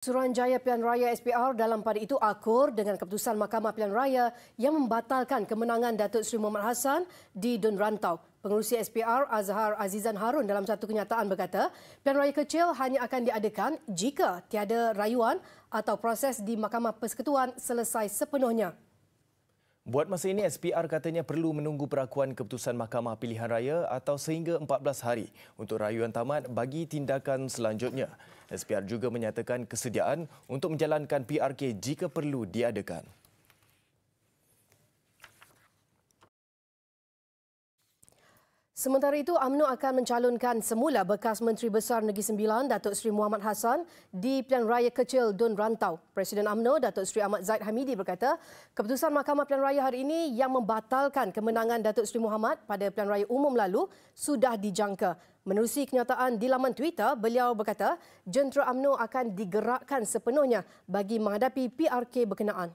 Suruhanjaya Pilihan Raya SPR dalam pada itu akur dengan keputusan Mahkamah Pilihan Raya yang membatalkan kemenangan Datuk Seri Muhammad Hassan di Dun Rantau. Pengurusi SPR Azhar Azizan Harun dalam satu kenyataan berkata, pilihan raya kecil hanya akan diadakan jika tiada rayuan atau proses di Mahkamah Persekutuan selesai sepenuhnya. Buat masa ini SPR katanya perlu menunggu perakuan keputusan Mahkamah Pilihan Raya atau sehingga 14 hari untuk rayuan tamat bagi tindakan selanjutnya. SPR juga menyatakan kesediaan untuk menjalankan PRK jika perlu diadakan. Sementara itu, AMNO akan mencalonkan semula bekas Menteri Besar Negeri Sembilan, Datuk Seri Muhammad Hassan di Pilihan Raya Kecil Dun Rantau. Presiden AMNO Datuk Seri Ahmad Zaid Hamidi berkata, keputusan Mahkamah Pilihan Raya hari ini yang membatalkan kemenangan Datuk Seri Muhammad pada Pilihan Raya Umum lalu sudah dijangka. Menerusi kenyataan di laman Twitter, beliau berkata, jentera AMNO akan digerakkan sepenuhnya bagi menghadapi PRK berkenaan.